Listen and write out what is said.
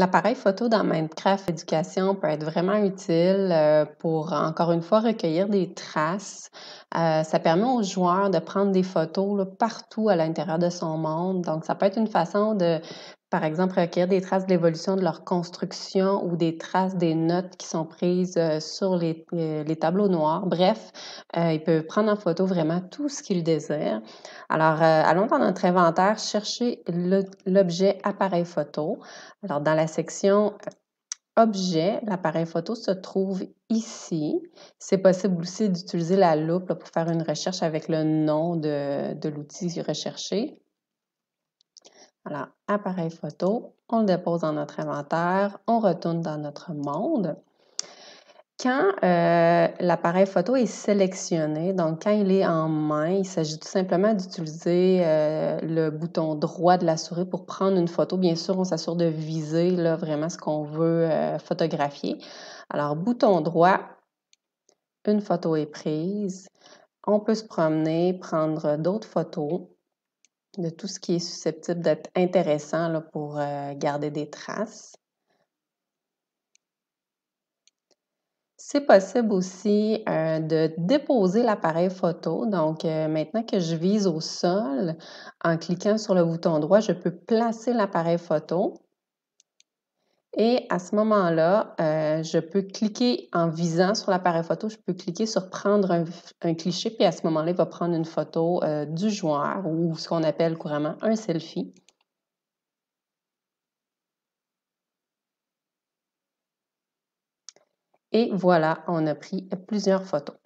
L'appareil photo dans Minecraft Éducation peut être vraiment utile euh, pour, encore une fois, recueillir des traces. Euh, ça permet aux joueurs de prendre des photos partout à l'intérieur de son monde. Donc, ça peut être une façon de par exemple, recueillir des traces de l'évolution de leur construction ou des traces des notes qui sont prises euh, sur euh, les, tableaux noirs. Bref, euh, ils il peut prendre en photo vraiment tout ce qu'il désire. Alors, allons dans notre inventaire chercher l'objet appareil photo. Alors, dans la section objet, l'appareil photo se trouve ici. C'est possible aussi d'utiliser la loupe pour faire une recherche avec le nom de l'outil recherché. Alors, appareil photo, on le dépose dans notre inventaire, on retourne dans notre monde. Quand euh, l'appareil photo est sélectionné, donc quand il est en main, il s'agit tout simplement d'utiliser euh, le bouton droit de la souris pour prendre une photo. Bien sûr, on s'assure de viser vraiment ce qu'on veut euh, photographier. Alors, bouton droit, une photo est prise. On peut se promener, prendre d'autres photos de tout ce qui est susceptible d'être intéressant pour euh, garder des traces. C'est possible aussi euh, de déposer l'appareil photo. Donc, euh, maintenant que je vise au sol, en cliquant sur le bouton droit, je peux placer l'appareil photo. Et à ce moment-là, euh, je peux cliquer en visant sur l'appareil photo, je peux cliquer sur prendre un, cliché, puis à ce moment-là, il va prendre une photo euh, du joueur ou ce qu'on appelle couramment un selfie. Et voilà, on a pris plusieurs photos.